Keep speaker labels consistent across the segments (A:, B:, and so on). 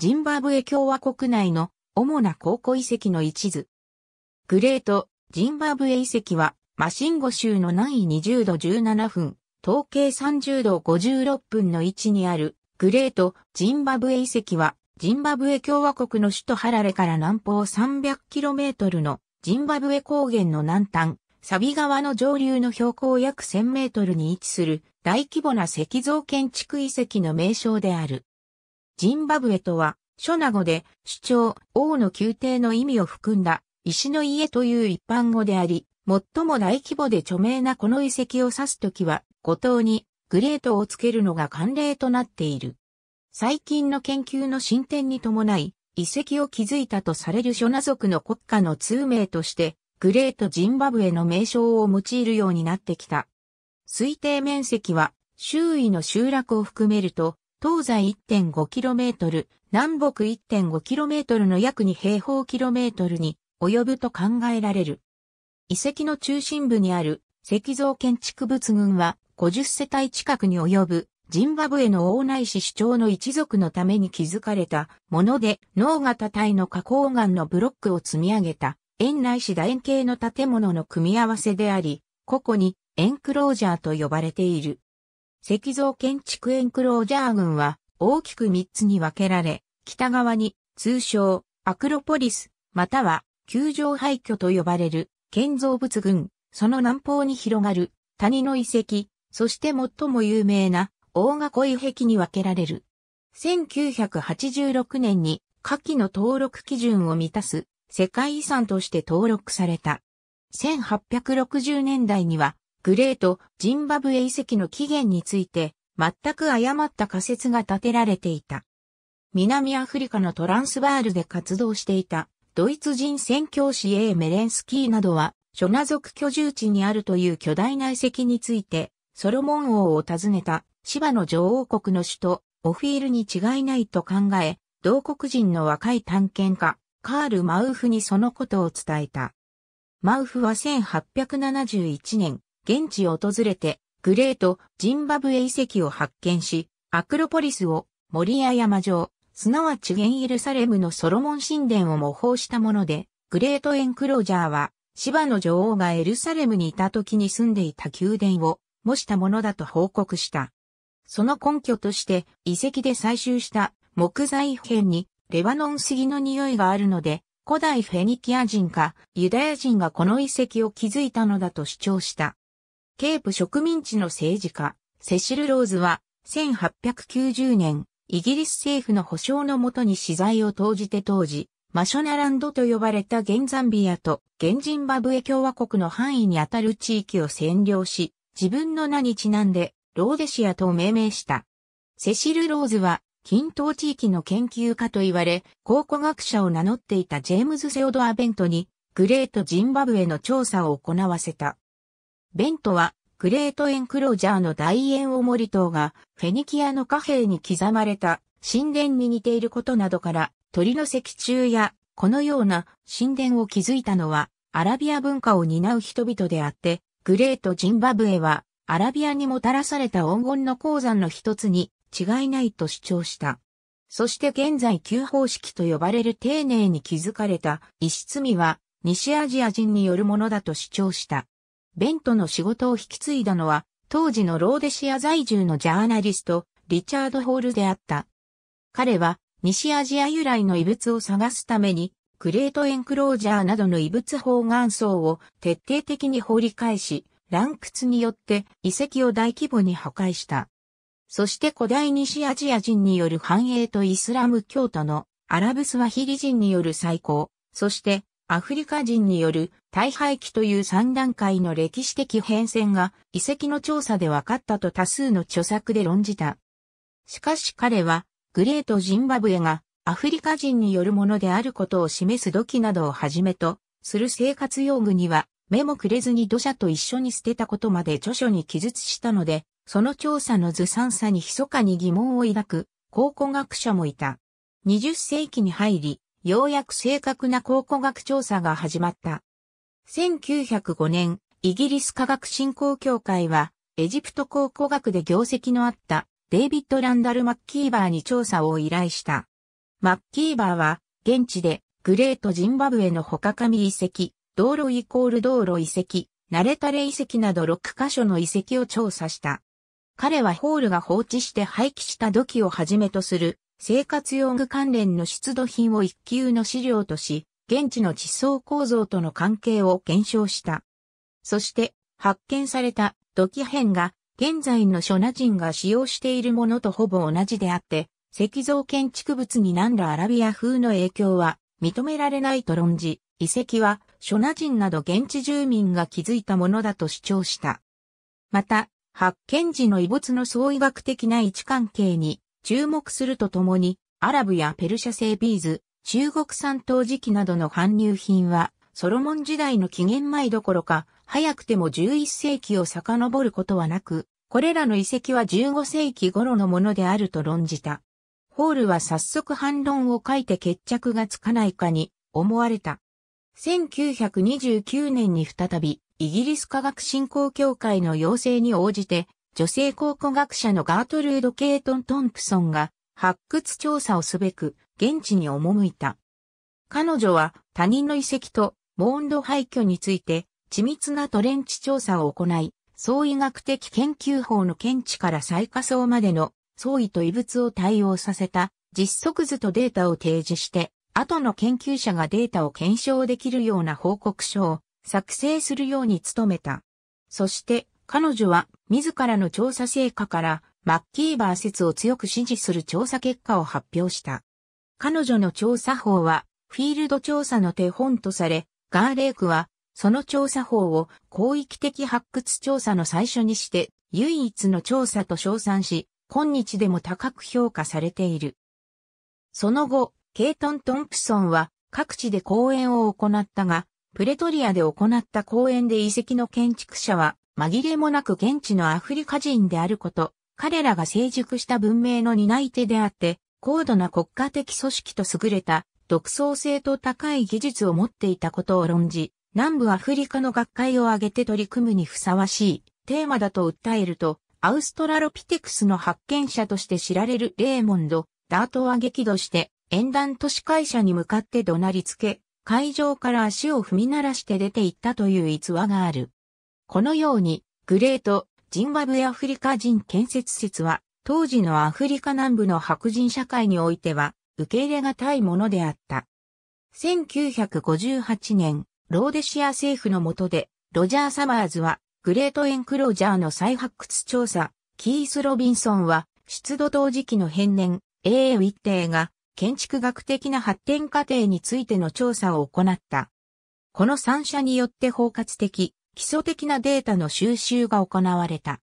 A: ジンバブエ共和国内の主な考古遺跡の一図。グレート、ジンバブエ遺跡は、マシンゴ州の南位20度17分、統計30度56分の位置にある、グレート、ジンバブエ遺跡は、ジンバブエ共和国の首都ハラレから南方 300km のジンバブエ高原の南端、サビ川の上流の標高約1000メートルに位置する大規模な石造建築遺跡の名称である。ジンバブエとは、ョ名語で、主張、王の宮廷の意味を含んだ、石の家という一般語であり、最も大規模で著名なこの遺跡を指すときは、五島にグレートをつけるのが慣例となっている。最近の研究の進展に伴い、遺跡を築いたとされる諸ナ族の国家の通名として、グレートジンバブエの名称を用いるようになってきた。推定面積は、周囲の集落を含めると、東西 1.5km、南北 1.5km の約2平方キロメートルに及ぶと考えられる。遺跡の中心部にある石像建築物群は50世帯近くに及ぶジンバブエの大内市市長の一族のために築かれたもので脳型体の花崗岩のブロックを積み上げた園内市楕円形の建物の組み合わせであり、ここにエンクロージャーと呼ばれている。石像建築エンクロージャー群は大きく3つに分けられ、北側に通称アクロポリスまたは球場廃墟と呼ばれる建造物群、その南方に広がる谷の遺跡、そして最も有名な大遺壁に分けられる。1986年に下記の登録基準を満たす世界遺産として登録された。1860年代にはグレート、ジンバブエ遺跡の起源について、全く誤った仮説が立てられていた。南アフリカのトランスバールで活動していた、ドイツ人宣教師 A. メレンスキーなどは、諸ナ族居住地にあるという巨大な遺跡について、ソロモン王を訪ねた、芝の女王国の首都、オフィールに違いないと考え、同国人の若い探検家、カール・マウフにそのことを伝えた。マウフは1871年、現地を訪れて、グレート・ジンバブエ遺跡を発見し、アクロポリスを森や山城、すなわち原エルサレムのソロモン神殿を模倣したもので、グレートエンクロージャーは、芝の女王がエルサレムにいた時に住んでいた宮殿を模したものだと報告した。その根拠として、遺跡で採集した木材片にレバノン杉の匂いがあるので、古代フェニキア人かユダヤ人がこの遺跡を築いたのだと主張した。ケープ植民地の政治家、セシル・ローズは、1890年、イギリス政府の保障のもとに資材を投じて当時、マショナランドと呼ばれた現ザンビアと現ジンバブエ共和国の範囲にあたる地域を占領し、自分の名にちなんでローデシアと命名した。セシル・ローズは近等地域の研究家と言われ、考古学者を名乗っていたジェームズ・セオドア・ベントに、グレート・ジンバブエの調査を行わせた。ベントは、グレートエンクロージャーの大円を森塔が、フェニキアの貨幣に刻まれた神殿に似ていることなどから、鳥の石柱や、このような神殿を築いたのは、アラビア文化を担う人々であって、グレートジンバブエは、アラビアにもたらされた黄金の鉱山の一つに違いないと主張した。そして現在旧方式と呼ばれる丁寧に築かれた石積みは、西アジア人によるものだと主張した。ベントの仕事を引き継いだのは、当時のローデシア在住のジャーナリスト、リチャード・ホールであった。彼は、西アジア由来の遺物を探すために、クレートエンクロージャーなどの遺物方眼層を徹底的に掘り返し、乱屈によって遺跡を大規模に破壊した。そして古代西アジア人による繁栄とイスラム教徒のアラブスワヒリ人による再興、そしてアフリカ人による大廃棄という3段階の歴史的変遷が遺跡の調査で分かったと多数の著作で論じた。しかし彼は、グレートジンバブエがアフリカ人によるものであることを示す土器などをはじめとする生活用具には目もくれずに土砂と一緒に捨てたことまで著書に記述したので、その調査のずさんさに密かに疑問を抱く考古学者もいた。20世紀に入り、ようやく正確な考古学調査が始まった。1905年、イギリス科学振興協会は、エジプト考古学で業績のあったデイビッド・ランダル・マッキーバーに調査を依頼した。マッキーバーは、現地でグレート・ジンバブエの他紙遺跡、道路イコール道路遺跡、慣れたれ遺跡など6カ所の遺跡を調査した。彼はホールが放置して廃棄した土器をはじめとする生活用具関連の出土品を一級の資料とし、現地の地層構造との関係を検証した。そして、発見された土器片が、現在の諸ョ人が使用しているものとほぼ同じであって、石像建築物に何らアラビア風の影響は認められないと論じ、遺跡は諸ョ人など現地住民が築いたものだと主張した。また、発見時の遺物の相違学的な位置関係に注目するとともに、アラブやペルシャ製ビーズ、中国産陶磁器などの搬入品は、ソロモン時代の紀元前どころか、早くても11世紀を遡ることはなく、これらの遺跡は15世紀頃のものであると論じた。ホールは早速反論を書いて決着がつかないかに思われた。1929年に再び、イギリス科学振興協会の要請に応じて、女性考古学者のガートルード・ケイトン・トンプソンが発掘調査をすべく、現地に赴いた。彼女は他人の遺跡とモーンド廃墟について緻密なトレンチ調査を行い、総医学的研究法の見地から最下層までの総意と異物を対応させた実測図とデータを提示して、後の研究者がデータを検証できるような報告書を作成するように努めた。そして彼女は自らの調査成果からマッキーバー説を強く支持する調査結果を発表した。彼女の調査法は、フィールド調査の手本とされ、ガーレークは、その調査法を広域的発掘調査の最初にして、唯一の調査と称賛し、今日でも高く評価されている。その後、ケイトン・トンプソンは各地で講演を行ったが、プレトリアで行った講演で遺跡の建築者は紛れもなく現地のアフリカ人であること、彼らが成熟した文明の担い手であって、高度な国家的組織と優れた独創性と高い技術を持っていたことを論じ、南部アフリカの学会を挙げて取り組むにふさわしいテーマだと訴えると、アウストラロピテクスの発見者として知られるレーモンド、ダートは激怒して、沿岸都市会社に向かって怒鳴りつけ、会場から足を踏み鳴らして出て行ったという逸話がある。このように、グレート、ジンバブエアフリカ人建設説は、当時のアフリカ南部の白人社会においては、受け入れがたいものであった。1958年、ローデシア政府の下で、ロジャー・サマーズは、グレート・エンクロージャーの再発掘調査、キース・ロビンソンは、出土当時期の変年、A. ウィッテーが、建築学的な発展過程についての調査を行った。この三者によって包括的、基礎的なデータの収集が行われた。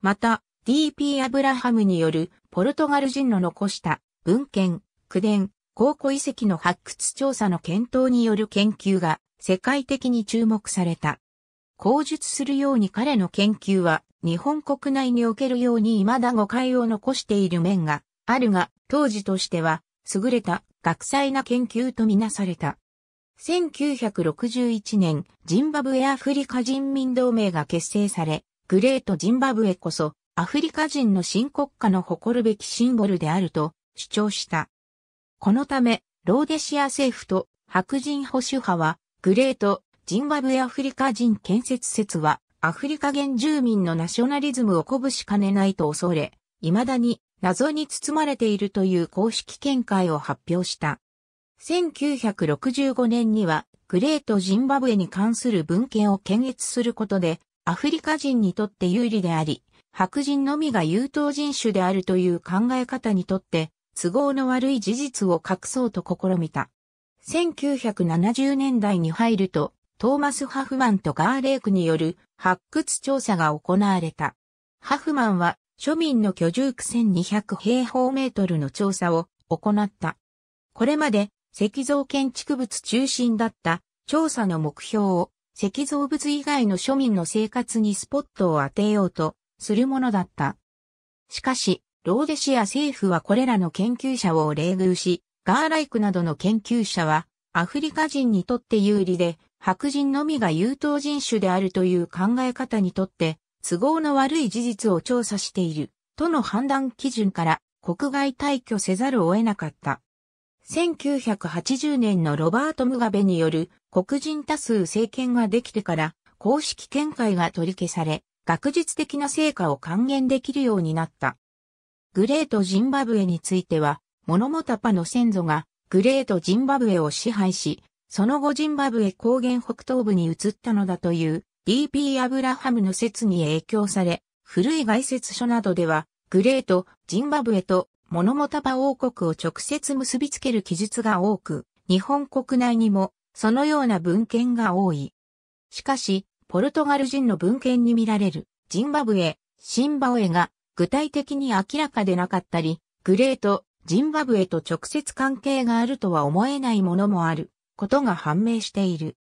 A: また、D.P. アブラハムによるポルトガル人の残した文献、口伝、考古遺跡の発掘調査の検討による研究が世界的に注目された。口述するように彼の研究は日本国内におけるように未だ誤解を残している面があるが、当時としては優れた学際な研究とみなされた。1961年、ジンバブエアフリカ人民同盟が結成され、グレートジンバブエこそ、アフリカ人の新国家の誇るべきシンボルであると主張した。このため、ローデシア政府と白人保守派は、グレートジンバブエアフリカ人建設説は、アフリカ原住民のナショナリズムを鼓舞しかねないと恐れ、未だに謎に包まれているという公式見解を発表した。1965年にはグレートジンバブエに関する文献を検閲することでアフリカ人にとって有利であり、白人のみが優等人種であるという考え方にとって都合の悪い事実を隠そうと試みた。1970年代に入ると、トーマス・ハフマンとガーレークによる発掘調査が行われた。ハフマンは庶民の居住区1200平方メートルの調査を行った。これまで石像建築物中心だった調査の目標を石像物以外の庶民の生活にスポットを当てようとするものだった。しかし、ローデシア政府はこれらの研究者を冷遇し、ガーライクなどの研究者はアフリカ人にとって有利で白人のみが優等人種であるという考え方にとって都合の悪い事実を調査しているとの判断基準から国外退去せざるを得なかった。1980年のロバート・ムガベによる黒人多数政権ができてから公式見解が取り消され、学術的な成果を還元できるようになった。グレート・ジンバブエについては、モノモタパの先祖がグレート・ジンバブエを支配し、その後ジンバブエ高原北東部に移ったのだという D.P. アブラハムの説に影響され、古い外説書などでは、グレート・ジンバブエと物モタバ王国を直接結びつける記述が多く、日本国内にもそのような文献が多い。しかし、ポルトガル人の文献に見られるジンバブエ、シンバオエが具体的に明らかでなかったり、グレート、ジンバブエと直接関係があるとは思えないものもあることが判明している。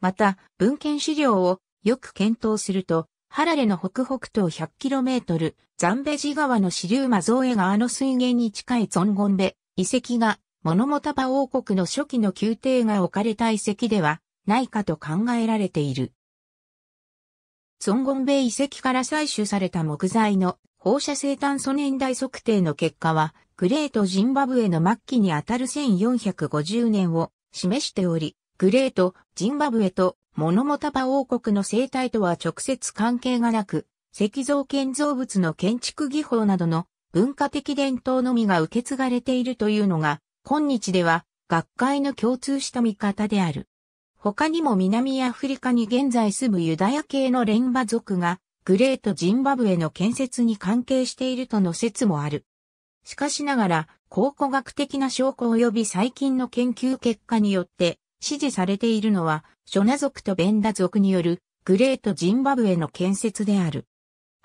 A: また、文献資料をよく検討すると、ハラレの北北東 100km、ザンベジ川の支流マゾーエ川の水源に近いゾンゴンベ、遺跡が、モノモタパ王国の初期の宮廷が置かれた遺跡では、ないかと考えられている。ゾンゴンベ遺跡から採取された木材の放射性炭素年代測定の結果は、グレートジンバブエの末期にあたる1450年を示しており、グレートジンバブエと物も束王国の生態とは直接関係がなく、石像建造物の建築技法などの文化的伝統のみが受け継がれているというのが、今日では学会の共通した見方である。他にも南アフリカに現在住むユダヤ系のレンバ族が、グレートジンバブエの建設に関係しているとの説もある。しかしながら、考古学的な証拠及び最近の研究結果によって、支持されているのは、ショナ族とベンダ族によるグレートジンバブエの建設である。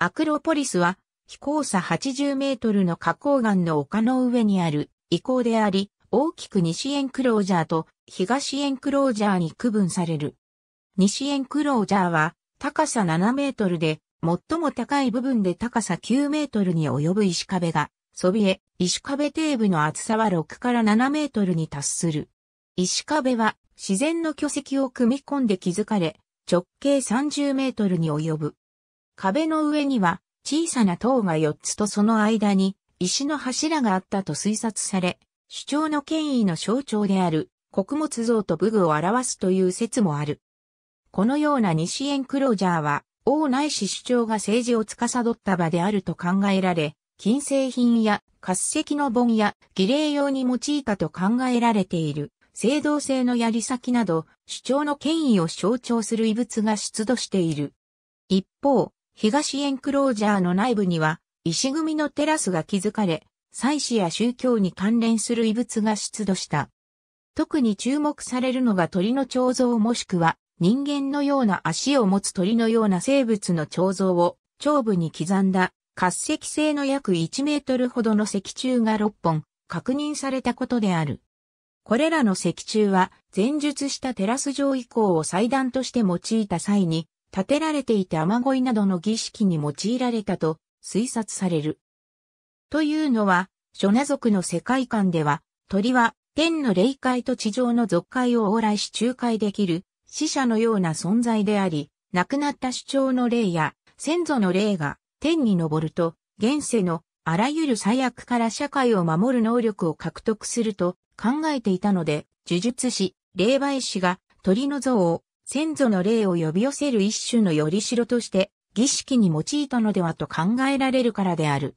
A: アクロポリスは、飛行差80メートルの花崗岩の丘の上にある遺構であり、大きく西エンクロージャーと東エンクロージャーに区分される。西エンクロージャーは高さ7メートルで、最も高い部分で高さ9メートルに及ぶ石壁が、そびえ、石壁底部の厚さは6から7メートルに達する。石壁は自然の巨石を組み込んで築かれ、直径30メートルに及ぶ。壁の上には小さな塔が4つとその間に石の柱があったと推察され、主張の権威の象徴である穀物像と武具を表すという説もある。このような西エンクロージャーは王内市主張が政治を司った場であると考えられ、金製品や滑石の盆や儀礼用に用いたと考えられている。青銅製の槍先など、主張の権威を象徴する遺物が出土している。一方、東エンクロージャーの内部には、石組みのテラスが築かれ、祭祀や宗教に関連する遺物が出土した。特に注目されるのが鳥の彫像もしくは、人間のような足を持つ鳥のような生物の彫像を、頂部に刻んだ、活石製の約1メートルほどの石柱が6本、確認されたことである。これらの石柱は、前述したテラス上以降を祭壇として用いた際に、建てられていて雨乞いなどの儀式に用いられたと推察される。というのは、諸ナ族の世界観では、鳥は天の霊界と地上の俗界を往来し仲介できる死者のような存在であり、亡くなった主張の霊や先祖の霊が天に昇ると、現世のあらゆる最悪から社会を守る能力を獲得すると考えていたので、呪術師、霊媒師が鳥の像を先祖の霊を呼び寄せる一種のよりしろとして儀式に用いたのではと考えられるからである。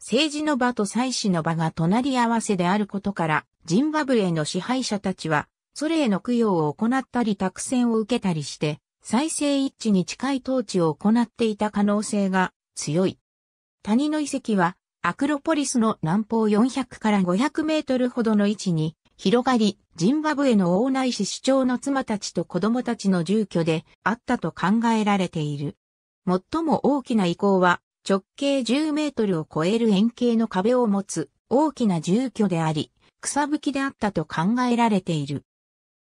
A: 政治の場と祭祀の場が隣り合わせであることから、ジンバブエの支配者たちは、ソレへの供養を行ったり託戦を受けたりして、再生一致に近い統治を行っていた可能性が強い。谷の遺跡は、アクロポリスの南方400から500メートルほどの位置に広がり、ジンバブエの王内市主長の妻たちと子供たちの住居であったと考えられている。最も大きな遺構は、直径10メートルを超える円形の壁を持つ大きな住居であり、草吹きであったと考えられている。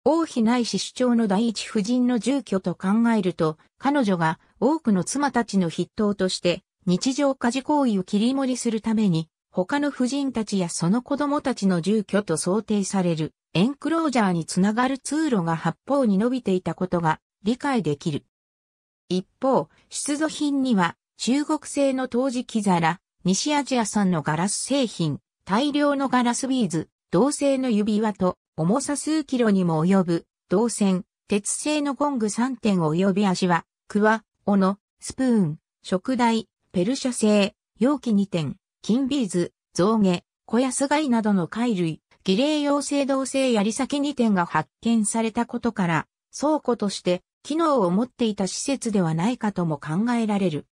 A: 王妃内市主長の第一夫人の住居と考えると、彼女が多くの妻たちの筆頭として日常家事行為を切り盛りするために、他の婦人たちやその子供たちの住居と想定されるエンクロージャーにつながる通路が八方に伸びていたことが理解できる。一方、出土品には中国製の陶磁器皿、西アジア産のガラス製品、大量のガラスビーズ、銅製の指輪と重さ数キロにも及ぶ銅線、鉄製のゴング3点及び足は、クワ、斧、スプーン、食台、ペルシャ製、容器2点、金ビーズ、象牙、小安貝などの貝類、儀礼用青銅製槍先2点が発見されたことから、倉庫として機能を持っていた施設ではないかとも考えられる。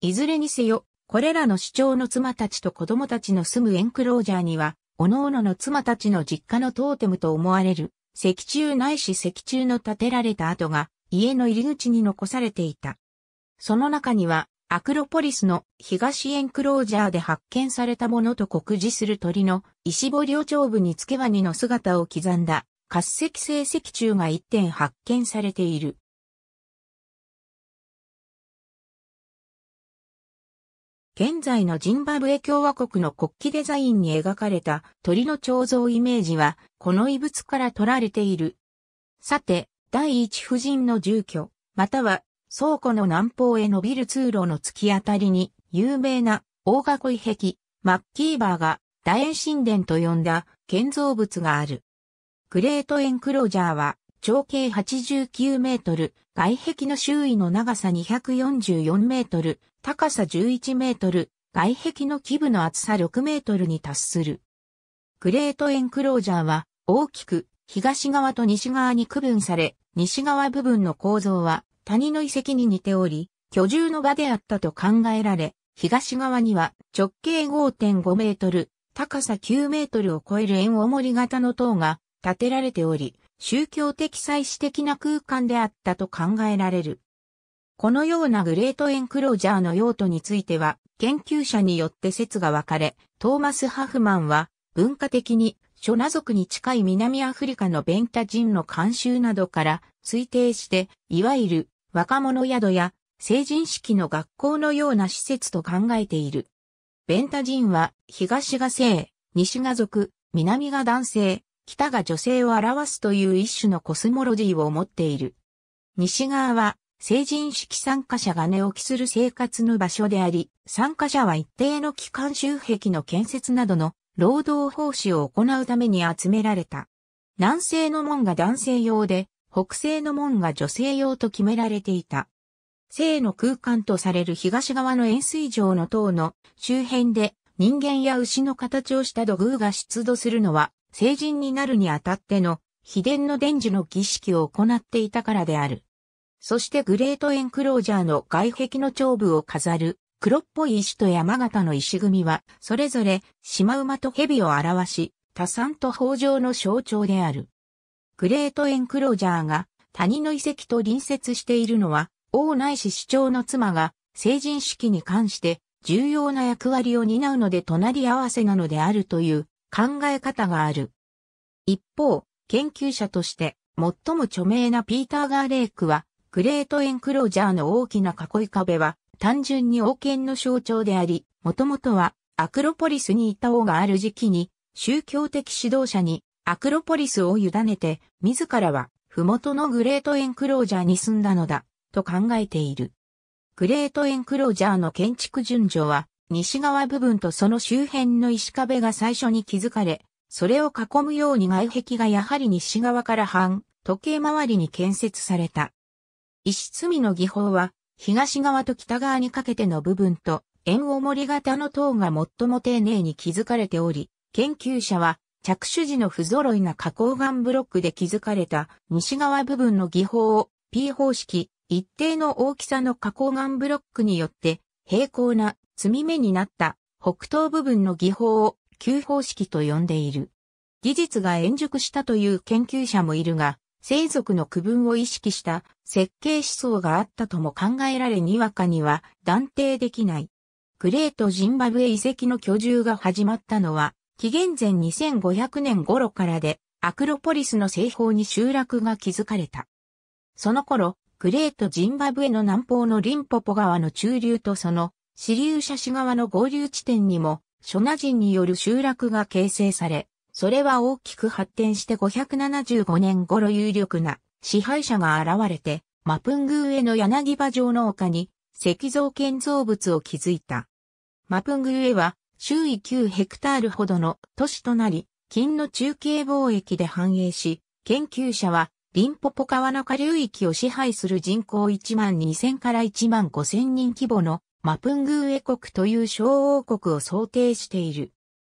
A: いずれにせよ、これらの主張の妻たちと子供たちの住むエンクロージャーには、各々の妻たちの実家のトーテムと思われる、石柱ないし石柱の建てられた跡が、家の入り口に残されていた。その中には、アクロポリスの東エンクロージャーで発見されたものと酷似する鳥の石彫りを上部に付けワニの姿を刻んだ滑石成石柱が1点発見されている。現在のジンバブエ共和国の国旗デザインに描かれた鳥の彫像イメージはこの遺物から取られている。さて、第一夫人の住居、または倉庫の南方へ伸びる通路の突き当たりに、有名な大囲壁、マッキーバーが大円神殿と呼んだ建造物がある。グレートエンクロージャーは長径89メートル、外壁の周囲の長さ244メートル、高さ11メートル、外壁の基部の厚さ6メートルに達する。グレートエンクロージャーは大きく東側と西側に区分され、西側部分の構造は谷の遺跡に似ており、居住の場であったと考えられ、東側には直径5.5メートル、高さ9メートルを超える円おもり型の塔が建てられており、宗教的祭祀的な空間であったと考えられる。このようなグレートエンクロージャーの用途については、研究者によって説が分かれ、トーマス・ハフマンは、文化的に、諸ナ族に近い南アフリカのベンタ人の慣習などから推定して、いわゆる若者宿や成人式の学校のような施設と考えている。ベンタ人は東が性、西が族、南が男性、北が女性を表すという一種のコスモロジーを持っている。西側は成人式参加者が寝起きする生活の場所であり、参加者は一定の期間周壁の建設などの労働奉仕を行うために集められた。男性の門が男性用で、北西の門が女性用と決められていた。性の空間とされる東側の円錐状の塔の周辺で人間や牛の形をした土偶が出土するのは成人になるにあたっての秘伝の伝授の儀式を行っていたからである。そしてグレートエンクロージャーの外壁の頂部を飾る黒っぽい石と山形の石組はそれぞれシマウマと蛇を表し、多産と豊穣の象徴である。グレートエンクロージャーが谷の遺跡と隣接しているのは、王内市市長の妻が成人式に関して重要な役割を担うので隣り合わせなのであるという考え方がある。一方、研究者として最も著名なピーター・ガーレークは、グレートエンクロージャーの大きな囲い壁は単純に王権の象徴であり、もともとはアクロポリスにいた王がある時期に宗教的指導者にアクロポリスを委ねて、自らは、麓のグレートエンクロージャーに住んだのだ、と考えている。グレートエンクロージャーの建築順序は、西側部分とその周辺の石壁が最初に築かれ、それを囲むように外壁がやはり西側から半、時計回りに建設された。石積みの技法は、東側と北側にかけての部分と、円をり型の塔が最も丁寧に築かれており、研究者は、着手時の不揃いな加工岩ブロックで築かれた西側部分の技法を P 方式、一定の大きさの加工岩ブロックによって平行な積み目になった北東部分の技法を旧方式と呼んでいる。技術が円熟したという研究者もいるが、生族の区分を意識した設計思想があったとも考えられにわかには断定できない。グレート・ジンバブエ遺跡の居住が始まったのは紀元前2500年頃からで、アクロポリスの西方に集落が築かれた。その頃、クレート・ジンバブエの南方のリンポポ川の中流とその支流ャシ側の合流地点にも、諸名人による集落が形成され、それは大きく発展して575年頃有力な支配者が現れて、マプングーェの柳場城の丘に石像建造物を築いた。マプングーエは周囲9ヘクタールほどの都市となり、金の中継貿易で繁栄し、研究者は、リンポポ川の下流域を支配する人口1万2000から1万5000人規模のマプングーエ国という小王国を想定している。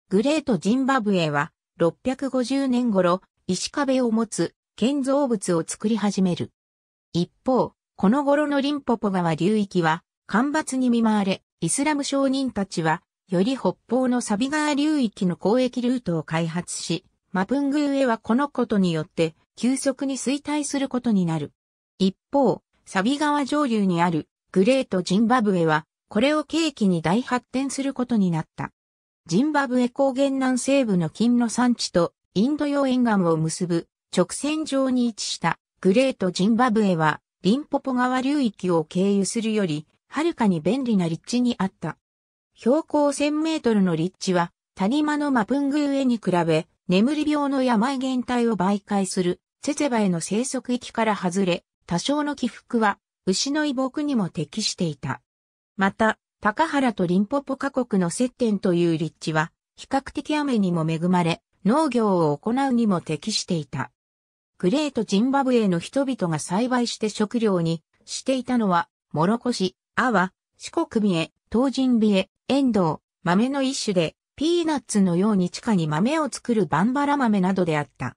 A: グレートジンバブエは650年頃石壁を持つ建造物を作り始める。一方、この頃のリンポポ川流域は干ばつに見舞われ、イスラム商人たちはより北方のサビ川流域の交易ルートを開発し、マプングーエはこのことによって急速に衰退することになる。一方、サビ川上流にあるグレートジンバブエはこれを契機に大発展することになった。ジンバブエ高原南西部の金の産地とインド洋沿岸を結ぶ直線上に位置したグレートジンバブエはリンポポ川流域を経由するよりはるかに便利な立地にあった。標高1000メートルの立地は、谷間のマプングウエに比べ、眠り病の病原体を媒介する、セゼバへの生息域から外れ、多少の起伏は、牛の遺木にも適していた。また、高原とリンポポ下国の接点という立地は、比較的雨にも恵まれ、農業を行うにも適していた。グレートジンバブエの人々が栽培して食料にしていたのは、モロコシ、アワ、四国美エ、東人美エ、エンドウ、豆の一種で、ピーナッツのように地下に豆を作るバンバラ豆などであった。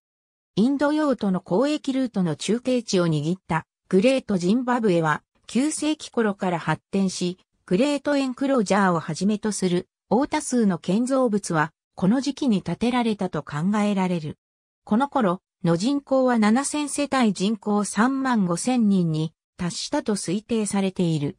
A: インド洋との交易ルートの中継地を握ったグレートジンバブエは9世紀頃から発展し、グレートエンクロージャーをはじめとする大多数の建造物はこの時期に建てられたと考えられる。この頃の人口は7000世帯人口3万5000人に達したと推定されている。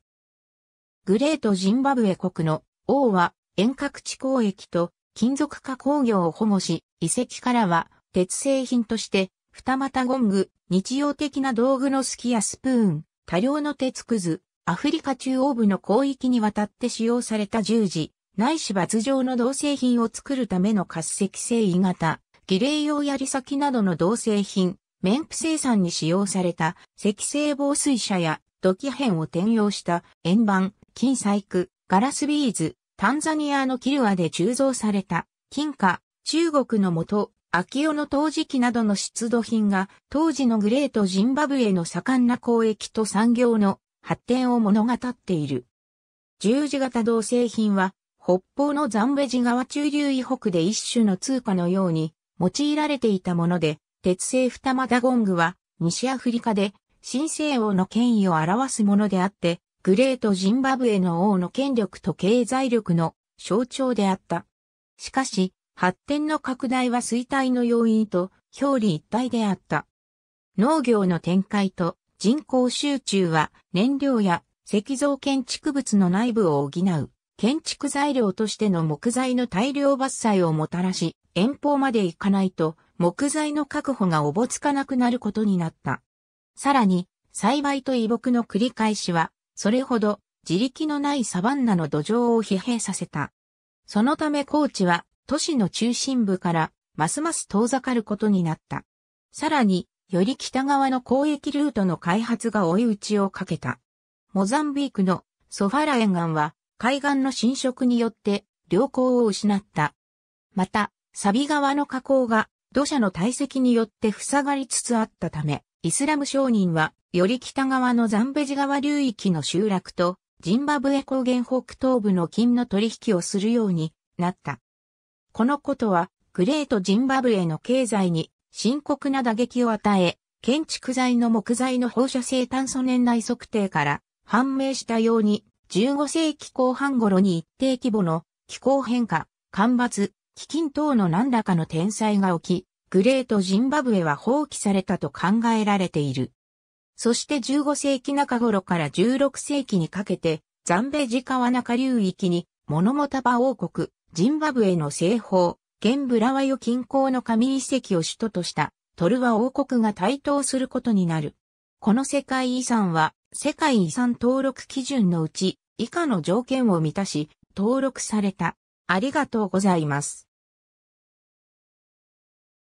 A: グレートジンバブエ国の王は遠隔地交易と金属加工業を保護し、遺跡からは鉄製品として二股ゴング、日用的な道具の隙やスプーン、多量の鉄くず、アフリカ中央部の広域にわたって使用された十字、ないし罰状の銅製品を作るための滑石製鋳型、儀礼用槍先などの銅製品、綿布生産に使用された石製防水車や土器片を転用した円盤、金細工、ガラスビーズ、タンザニアのキルアで鋳造された、金貨、中国の元、秋代の陶磁器などの出土品が、当時のグレートジンバブエの盛んな交易と産業の発展を物語っている。十字型銅製品は、北方のザンベジ川中流以北で一種の通貨のように用いられていたもので、鉄製二股ゴングは西アフリカで新西欧の権威を表すものであって、グレートジンバブエの王の権力と経済力の象徴であった。しかし、発展の拡大は衰退の要因と表裏一体であった。農業の展開と人口集中は燃料や石造建築物の内部を補う建築材料としての木材の大量伐採をもたらし、遠方まで行かないと木材の確保がおぼつかなくなることになった。さらに、栽培と移木の繰り返しはそれほど自力のないサバンナの土壌を疲弊させた。そのため高地は都市の中心部からますます遠ざかることになった。さらに、より北側の交易ルートの開発が追い打ちをかけた。モザンビークのソファラ沿岸は海岸の侵食によって良好を失った。また、サビ川の河口が土砂の堆積によって塞がりつつあったため、イスラム商人はより北側のザンベジ川流域の集落と、ジンバブエ高原北東部の金の取引をするようになった。このことは、グレートジンバブエの経済に深刻な打撃を与え、建築材の木材の放射性炭素年代測定から判明したように、15世紀後半頃に一定規模の気候変化、干ばつ、飢饉等の何らかの天災が起き、グレートジンバブエは放棄されたと考えられている。そして15世紀中頃から16世紀にかけて、ザンベジ川中流域に、モノモタバ王国、ジンバブエの西方、ゲンブラワヨ近郊の神遺跡を首都とした、トルワ王国が台頭することになる。この世界遺産は、世界遺産登録基準のうち、以下の条件を満たし、登録された。ありがとうございます。